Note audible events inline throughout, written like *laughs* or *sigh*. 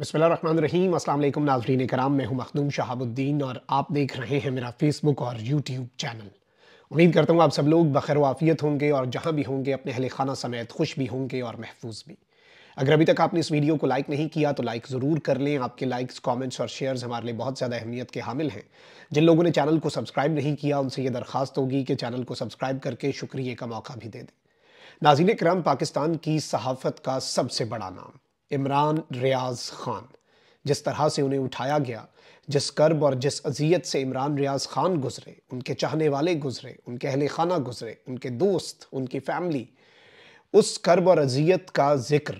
बसमीम असल नाजरीन कराम मैं हूं मखदूम शहाबुद्दीन और आप देख रहे हैं मेरा फेसबुक और यूट्यूब चैनल उम्मीद करता हूँ आप सब लोग बखैर वाफ़ियत होंगे और जहाँ भी होंगे अपने अहल खाना समेत खुश भी होंगे और महफूज भी अगर अभी तक आपने इस वीडियो को लाइक नहीं किया तो लाइक ज़रूर कर लें आपके लाइक्स कमेंट्स और शेयर्स हमारे लिए बहुत ज़्यादा अहमियत के हामिल हैं जिन लोगों ने चैनल को सब्सक्राइब नहीं किया उनसे ये दरख्वास्त होगी कि चैनल को सब्सक्राइब करके शुक्रिया का मौका भी दे दें नाजीन कराम पाकिस्तान की सहाफ़त का सबसे बड़ा नाम इमरान रियाज ख़ान जिस तरह से उन्हें उठाया गया जिस कर्ब और जिस अजियत से इमरान रियाज ख़ान गुजरे उनके चाहने वाले गुजरे उनके अहल खाना गुजरे उनके दोस्त उनकी फैमिली उस कर्ब और अजियत का जिक्र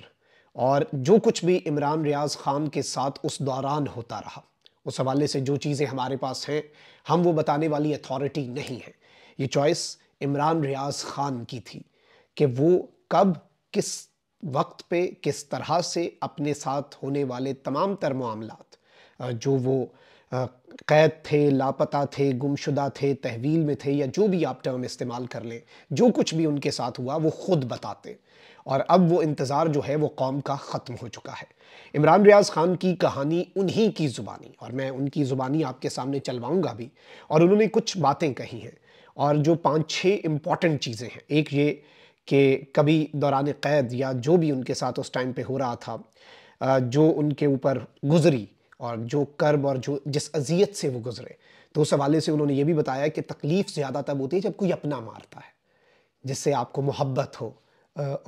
और जो कुछ भी इमरान रियाज ख़ान के साथ उस दौरान होता रहा उस हवाले से जो चीज़ें हमारे पास हैं हम वो बताने वाली अथॉरिटी नहीं है ये चॉइस इमरान रियाज ख़ान की थी कि वो कब किस वक्त पे किस तरह से अपने साथ होने वाले तमाम तर मामला जो वो कैद थे लापता थे गुमशुदा थे तहवील में थे या जो भी आप टर्म इस्तेमाल कर लें जो कुछ भी उनके साथ हुआ वो खुद बताते और अब वो इंतज़ार जो है वो कौम का ख़त्म हो चुका है इमरान रियाज ख़ान की कहानी उन्हीं की ज़ुबानी और मैं उनकी ज़ुबानी आपके सामने चलवाऊँगा भी और उन्होंने कुछ बातें कही हैं और जो पाँच छः इम्पॉर्टेंट चीज़ें हैं एक ये कि कभी दौरान कैद या जो भी उनके साथ उस टाइम पे हो रहा था जो उनके ऊपर गुजरी और जो कर्ब और जो जिस अजियत से वो गुजरे तो उस हवाले से उन्होंने ये भी बताया कि तकलीफ़ ज़्यादा तब होती है जब कोई अपना मारता है जिससे आपको मोहब्बत हो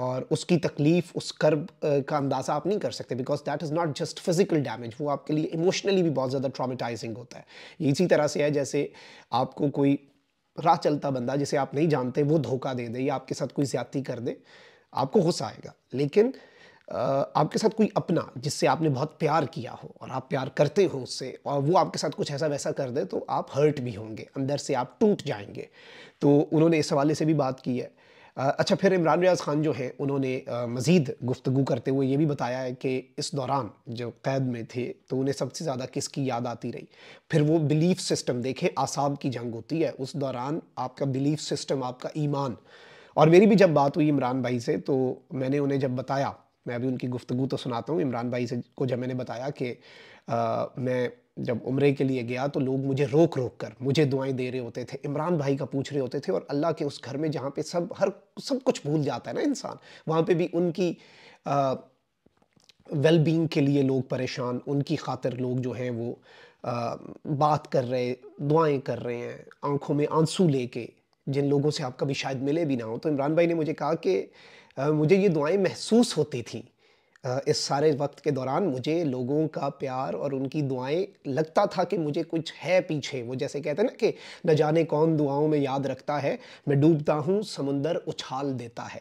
और उसकी तकलीफ़ उस कर्ब का अंदाज़ा आप नहीं कर सकते because that is not just physical damage वो आपके लिए इमोशनली भी बहुत ज़्यादा ट्रामेटाइजिंग होता है इसी तरह से है जैसे आपको कोई राह चलता बंदा जिसे आप नहीं जानते वो धोखा दे दे या आपके साथ कोई ज्यादती कर दे आपको गुस्सा आएगा लेकिन आपके साथ कोई अपना जिससे आपने बहुत प्यार किया हो और आप प्यार करते हो उससे और वो आपके साथ कुछ ऐसा वैसा कर दे तो आप हर्ट भी होंगे अंदर से आप टूट जाएंगे तो उन्होंने इस हवाले से भी बात की है अच्छा फिर इमरान रियाज ख़ान जो हैं उन्होंने मज़ीद गुफ्तु करते हुए ये भी बताया है कि इस दौरान जो कैद में थे तो उन्हें सबसे ज़्यादा किसकी याद आती रही फिर वो बिलीफ सिस्टम देखें आसाब की जंग होती है उस दौरान आपका बिलीफ सिस्टम आपका ईमान और मेरी भी जब बात हुई इमरान भाई से तो मैंने उन्हें जब बताया मैं अभी उनकी गुफ्तु तो सुनाता हूँ इमरान भाई से को जब मैंने बताया कि मैं जब उम्र के लिए गया तो लोग मुझे रोक रोक कर मुझे दुआएं दे रहे होते थे इमरान भाई का पूछ रहे होते थे और अल्लाह के उस घर में जहाँ पे सब हर सब कुछ भूल जाता है ना इंसान वहाँ पे भी उनकी वेलबींग के लिए लोग परेशान उनकी खातर लोग जो हैं वो आ, बात कर रहे दुआएं कर रहे हैं आंखों में आंसू लेके जिन लोगों से आप कभी शायद मिले भी ना हो तो इमरान भाई ने मुझे कहा कि मुझे ये दुआएँ महसूस होती थी इस सारे वक्त के दौरान मुझे लोगों का प्यार और उनकी दुआएं लगता था कि मुझे कुछ है पीछे वो जैसे कहते हैं ना कि न जाने कौन दुआओं में याद रखता है मैं डूबता हूँ समुंदर उछाल देता है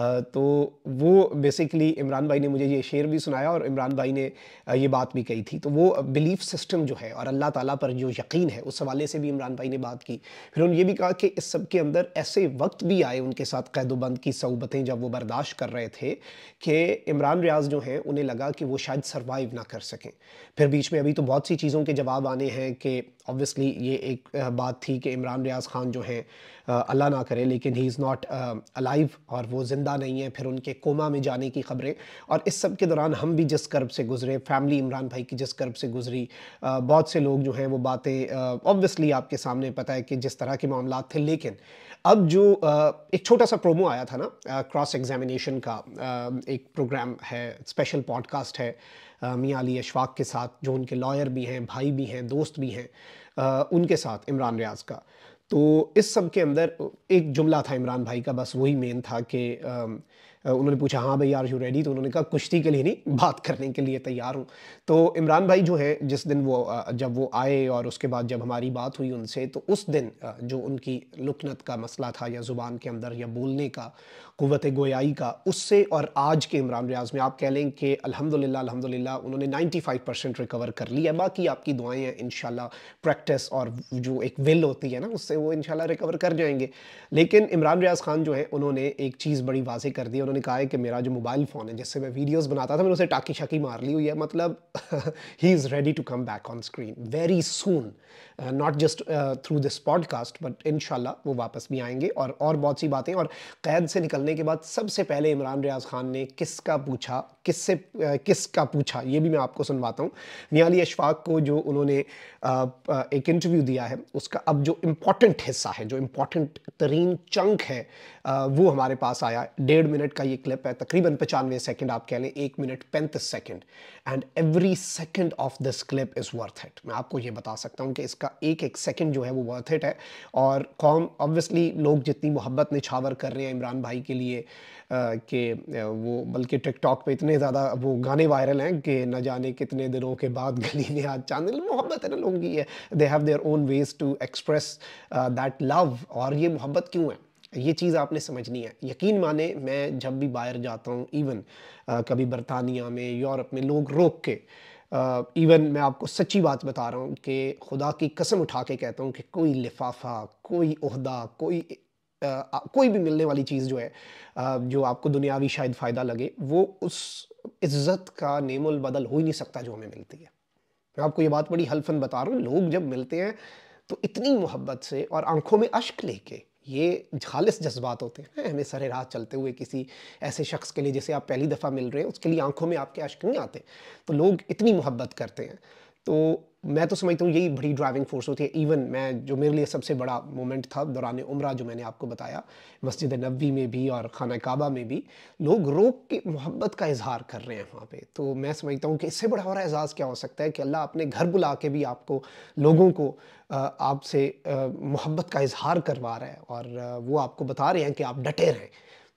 तो वो बेसिकली इमरान भाई ने मुझे ये शेर भी सुनाया और इमरान भाई ने ये बात भी कही थी तो वो बिलीफ सिस्टम जो है और अल्लाह ताला पर जो यकीन है उस हवाले से भी इमरान भाई ने बात की फिर उन्होंने ये भी कहा कि इस सब के अंदर ऐसे वक्त भी आए उनके साथ कैदोबंद की सहूबतें जब वो बर्दाश्त कर रहे थे कि इमरान रियाज जो हैं उन्हें लगा कि वो शायद सर्वाइव ना कर सकें फिर बीच में अभी तो बहुत सी चीज़ों के जवाब आने हैं कि ऑब्वियसली ये एक बात थी कि इमरान रियाज खान जो हैं अल्लाह ना करे लेकिन ही इज़ नॉट अलाइव और वो ज़िंदा नहीं है फिर उनके कोमा में जाने की खबरें और इस सब के दौरान हम भी जिस कर्ब से गुजरे फैमिली इमरान भाई की जिस कर्ब से गुजरी बहुत से लोग जो हैं वो बातें ऑब्वियसली आपके सामने पता है कि जिस तरह के मामला थे लेकिन अब जो एक छोटा सा प्रोमो आया था ना क्रॉस एग्जामिनेशन का एक प्रोग्राम है स्पेशल पॉडकास्ट है मियाँ अली अशफाक के साथ जो उनके लॉयर भी हैं भाई भी हैं दोस्त भी हैं उनके साथ इमरान रियाज का तो इस सब के अंदर एक जुमला था इमरान भाई का बस वही मेन था कि उन्होंने पूछा हाँ भाई आर यू रेडी तो उन्होंने कहा कुश्ती के लिए नहीं बात करने के लिए तैयार हूँ तो इमरान भाई जो है जिस दिन वो जब वो आए और उसके बाद जब हमारी बात हुई उनसे तो उस दिन जो उनकी लुकनत का मसला था या ज़ुबान के अंदर या बोलने का क़वत गोयाई का उससे और आज के इमरान रियाज में आप कह लें कि अलहमदिल्ला अलहमदिल्ला उन्होंने फाइव परसेंट रिकवर कर लिया बाकी आपकी दुआएँ हैं इन प्रैक्टिस और जो एक विल होती है ना उससे वो इन रिकवर कर जाएंगे लेकिन इमरान रियाज खान जो है उन्होंने एक चीज़ बड़ी वाजे कर दी उन्होंने मैंने कहा है कि मेरा जो मोबाइल फ़ोन है जिससे मैं वीडियोस बनाता था मैंने उसे टाकी शाकी मार ली हुई है मतलब he is ready to come back on screen very soon not just through this podcast but in वो वापस भी आएंगे और और बहुत सी बातें और कैद से निकलने के बाद सबसे पहले इमरान रियाज खान ने किसका पूछा किससे uh, किसका पूछा ये भी मैं आपको सुनवाता हूँ नियाली अशफाक को जो उन्होंने uh, uh, एक इंटरव्यू दिया है उसका अब जो इम्पोर्टेंट हिस्सा है जो इम्पोर्टेंट तरीन चंक है uh, वो हमारे पास आया डेढ़ मिनट का ये क्लिप है तकरीबन पचानवे सेकंड आप कह लें एक मिनट पैंतीस second and every second of this clip is worth it मैं आपको ये बता सकता हूँ कि इसका एक एक सेकंड जो है वो वर्थ इट है और कौम ऑब्वियसली लोग जितनी मोहब्बत निछावर कर रहे हैं इमरान भाई के लिए कि वो बल्कि टिकटॉक पे इतने ज़्यादा वो गाने वायरल हैं कि न जाने कितने दिनों के बाद *laughs* गली ने आज चांद मोहब्बत है ना लोगों की है they have their own ways to express that love और ये मोहब्बत क्यों है ये चीज़ आपने समझनी है यकीन माने मैं जब भी बाहर जाता हूँ इवन आ, कभी बरतानिया में यूरोप में लोग रोक के आ, इवन मैं आपको सच्ची बात बता रहा हूँ कि खुदा की कसम उठा के कहता हूँ कि कोई लिफाफा कोई उहदा कोई आ, कोई भी मिलने वाली चीज़ जो है आ, जो आपको दुनियावी शायद फ़ायदा लगे वो उस इज़्ज़त का नेमुल बदल हो ही नहीं सकता जो हमें मिलती है मैं आपको ये बात बड़ी हल्फन बता रहा हूँ लोग जब मिलते हैं तो इतनी मोहब्बत से और आंखों में अश्क लेके ये झालिस जज्बात होते हैं हमें सर राह चलते हुए किसी ऐसे शख्स के लिए जिसे आप पहली दफ़ा मिल रहे हैं उसके लिए आंखों में आपके अश्क नहीं आते तो लोग इतनी मोहब्बत करते हैं तो मैं तो समझता हूँ यही बड़ी ड्राइविंग फोर्स होती है इवन मैं जो मेरे लिए सबसे बड़ा मोमेंट था दौरान उम्र जो मैंने आपको बताया मस्जिद नबी में भी और खाना काबा में भी लोग रोक के मोहब्बत का इजहार कर रहे हैं वहाँ पे तो मैं समझता हूँ कि इससे बड़ा और एजाज़ क्या हो सकता है कि अल्लाह अपने घर बुला के भी आपको लोगों को आपसे मोहब्बत का इजहार करवा रहा है और वो आपको बता रहे हैं कि आप डटे रहें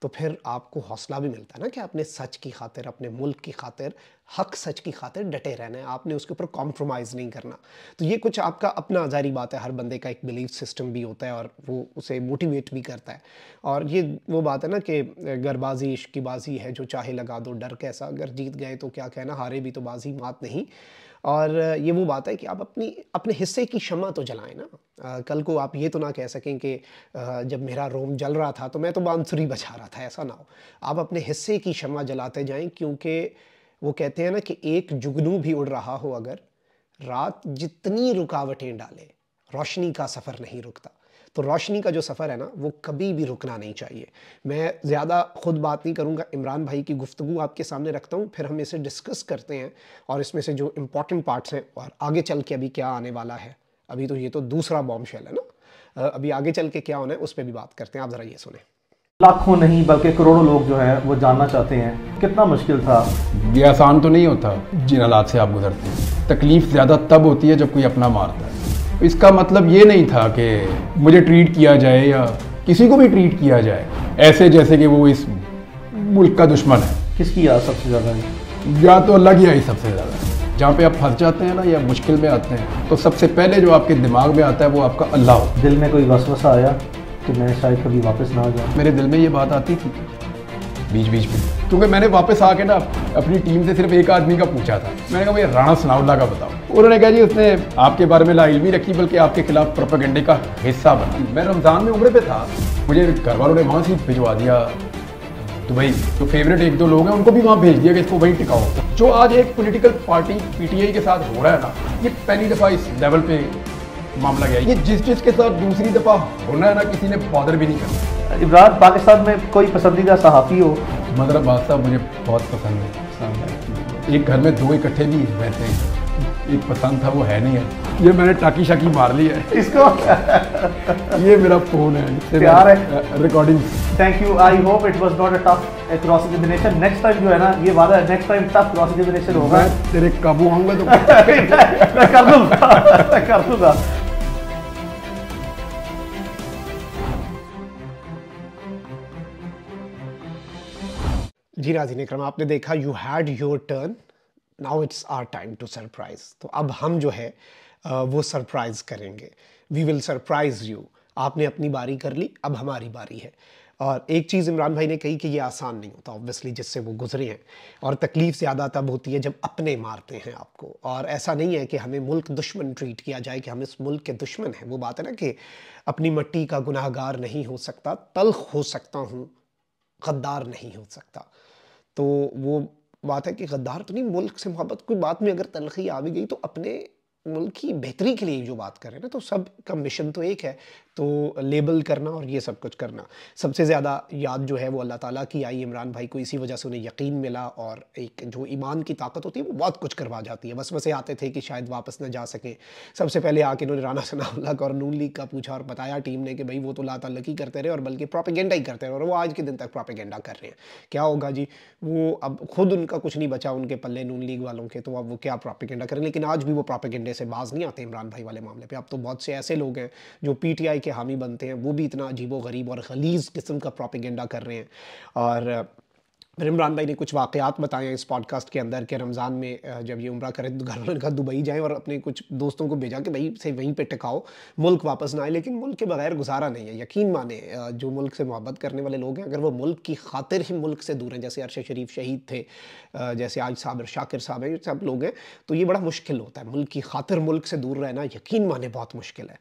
तो फिर आपको हौसला भी मिलता है ना कि आपने सच की खातिर अपने मुल्क की खातिर हक सच की खातिर डटे रहना है आपने उसके ऊपर कॉम्प्रोमाइज़ नहीं करना तो ये कुछ आपका अपना जारी बात है हर बंदे का एक बिलीफ सिस्टम भी होता है और वो उसे मोटिवेट भी करता है और ये वो बात है ना कि गरबाजी इश्क की बाजी है जो चाहे लगा दो डर कैसा अगर जीत गए तो क्या कहना हारे भी तो बाजी मात नहीं और ये वो बात है कि आप अपनी अपने हिस्से की क्षमा तो जलाएं ना आ, कल को आप ये तो ना कह सकें कि आ, जब मेरा रोम जल रहा था तो मैं तो बांसुरी बचा रहा था ऐसा ना हो आप अपने हिस्से की क्षमा जलाते जाएं क्योंकि वो कहते हैं ना कि एक जुगनू भी उड़ रहा हो अगर रात जितनी रुकावटें डाले रोशनी का सफ़र नहीं रुकता तो रोशनी का जो सफ़र है ना वो कभी भी रुकना नहीं चाहिए मैं ज़्यादा ख़ुद बात नहीं करूँगा इमरान भाई की गुफ्तु आपके सामने रखता हूँ फिर हम इसे डिस्कस करते हैं और इसमें से जो इम्पोर्टेंट पार्ट्स हैं और आगे चल के अभी क्या आने वाला है अभी तो ये तो दूसरा बॉम्ब शेल है ना अभी आगे चल के क्या होना है उस पर भी बात करते हैं आप ज़रा ये सुने लाखों नहीं बल्कि करोड़ों लोग जो हैं वो जानना चाहते हैं कितना मुश्किल था ये आसान तो नहीं होता जिन हालात से आप गुजरते हैं तकलीफ़ ज़्यादा तब होती है जब कोई अपना मारता है इसका मतलब ये नहीं था कि मुझे ट्रीट किया जाए या किसी को भी ट्रीट किया जाए ऐसे जैसे कि वो इस मुल्क का दुश्मन है किसकी याद सबसे ज़्यादा है या तो अल्लाह की आई सबसे ज़्यादा है जहाँ पे आप फंस जाते हैं ना या मुश्किल में आते हैं तो सबसे पहले जो आपके दिमाग में आता है वो आपका अल्लाह हो दिल में कोई वसवसा आया कि मैं शायद कभी वापस ना आ जाऊँ मेरे दिल में ये बात आती थी बीच बीच में क्योंकि मैंने वापस आके ना अपनी टीम से सिर्फ एक आदमी का पूछा था मैंने कहा भैया राणा सनाउल्ला का बताओ उन्होंने कहा जी उसने आपके बारे में लाइलमी रखी बल्कि आपके खिलाफ प्रोपेगेंडे का हिस्सा बना मैं रमज़ान में उम्र पे था मुझे घर वालों ने वहाँ से भिजवा दिया दुबई जो फेवरेट एक दो लोग हैं उनको भी वहाँ भेज दिया कि इसको वहीं टिकाओ जो आज एक पोलिटिकल पार्टी पीटीआई के साथ हो रहा है ना ये पहली दफ़ा इस लेवल पे मामला गया ये जिस चीज़ के साथ दूसरी दफ़ा होना है ना किसी ने बॉदर भी नहीं करना इमरान पाकिस्तान में कोई पसंदीदा सहाफ़ी हो मतलब बादशाह मुझे बहुत पसंद है एक घर में दो इकट्ठे भी रहते हैं एक पसंद था वो है नहीं है ये मैंने टाकी शाकी मार ली है इसको *laughs* ये मेरा फोन है प्यार है recording thank you I hope it was not a tough cross examination next time जो है ना ये वादा है next time tough cross examination होगा तेरे काबू आऊंगा तो *laughs* मैं कर दूंगा कर दूंगा जी राजी ने क्रम आपने देखा you had your turn now it's our time to surprise तो अब हम जो है वो सरप्राइज करेंगे वी विल सरप्राइज यू आपने अपनी बारी कर ली अब हमारी बारी है और एक चीज़ इमरान भाई ने कही कि ये आसान नहीं होता ऑब्वियसली जिससे वो गुजरे हैं और तकलीफ़ ज़्यादा तब होती है जब अपने मारते हैं आपको और ऐसा नहीं है कि हमें मुल्क दुश्मन ट्रीट किया जाए कि हम इस मुल्क के दुश्मन हैं वो बात है ना कि अपनी मट्टी का गुनाहगार नहीं हो सकता तलख हो सकता हूँ गद्दार नहीं हो सकता तो वो बात है कि गद्दार तो नहीं मुल्क से मोहब्बत कोई बात में अगर तलखी आ भी गई तो अपने मुल्क की बेहतरी के लिए जो बात कर रहे हैं ना तो सब का मिशन तो एक है तो लेबल करना और ये सब कुछ करना सबसे ज़्यादा याद जो है वो अल्लाह ताला की आई इमरान भाई को इसी वजह से उन्हें यकीन मिला और एक जो ईमान की ताकत होती है वो बहुत कुछ करवा जाती है बस वैसे आते थे कि शायद वापस ना जा सकें सबसे पहले आके इन्होंने राना सनाउल्ला का और नून लीग का पूछा और बताया टीम ने कि भाई वो तो ला की करते रहे और बल्कि प्रोपेगेंडा ही करते रहे और वो आज के दिन तक प्रॉपिगेंडा कर रहे हैं क्या होगा जी वो अब खुद उनका कुछ नहीं बचा उनके पल्ले नून लीग वालों के तो अब वो क्या प्रॉपिगेंडा करें लेकिन आज भी वो प्रॉपिगेंडे से बाज नहीं आते इमरान भाई वाले मामले पर अब तो बहुत से ऐसे लोग हैं जो पी के हामी बनते हैं वो भी इतना अजीबो गरीब और खलीज किस्म का प्रोपेगेंडा कर रहे हैं और इमरान भाई ने कुछ वाकयात बताए हैं इस पॉडकास्ट के अंदर कि रमज़ान में जब ये उम्र करें तो घर वालों घर दुबई जाएँ और अपने कुछ दोस्तों को भेजा कि भाई से वहीं पे टिकाओ मुल्क वापस ना आए लेकिन मुल्क के बगैर गुजारा नहीं है यकीन माने जो मुल्क से मोहब्बत करने वाले लोग हैं अगर वो मुल्क की खातिर ही मुल्क से दूर हैं जैसे अरशद शरीफ शहीद थे जैसे आज साबिर शाकिर साहब हैं सब लोग हैं तो ये बड़ा मुश्किल होता है मुल्क की खातिर मुल्क से दूर रहना यकीन माने बहुत मुश्किल है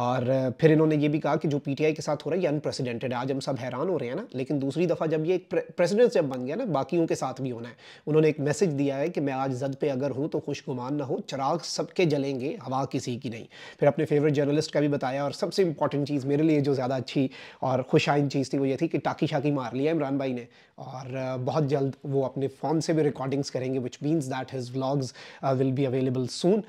और फिर इन्होंने ये भी कहा कि जो पी के साथ हो रहा है ये अनप्रेसिडेंटेड आज हम सब हैरान हो रहे हैं ना लेकिन दूसरी दफ़ा जब ये एक प्रेसिडेंट जब बन गया ना बाकियों के साथ भी होना है उन्होंने एक मैसेज दिया है कि मैं आज जद पे अगर हूँ तो खुशगुमान ना हो चिराग सबके जलेंगे हवा किसी की नहीं फिर अपने फेवरेट जर्नलिस्ट का भी बताया और सबसे इंपॉर्टेंट चीज़ मेरे लिए जो ज़्यादा अच्छी और खुशाइन चीज़ थी वो ये थी कि टाकी शाकी मार लिया इमरान भाई ने और बहुत जल्द वो अपने फ़ोन से भी रिकॉर्डिंग्स करेंगे which means that his vlogs will be available soon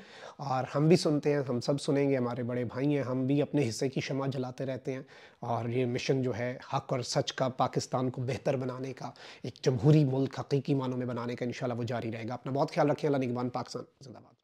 और हम भी सुनते हैं हम सब सुनेंगे हमारे बड़े भाई हैं हम भी अपने हिस्से की क्षमा जलाते रहते हैं और ये मिशन जो है हक और सच का पाकिस्तान को बेहतर बनाने का एक जमहूरी मुल्क हकीकी मानों में बनाने का इन वो जारी रहेगा अपना बहुत ख्याल रखें अल्लाह निगबान पाकिस्तान जिंदाबाद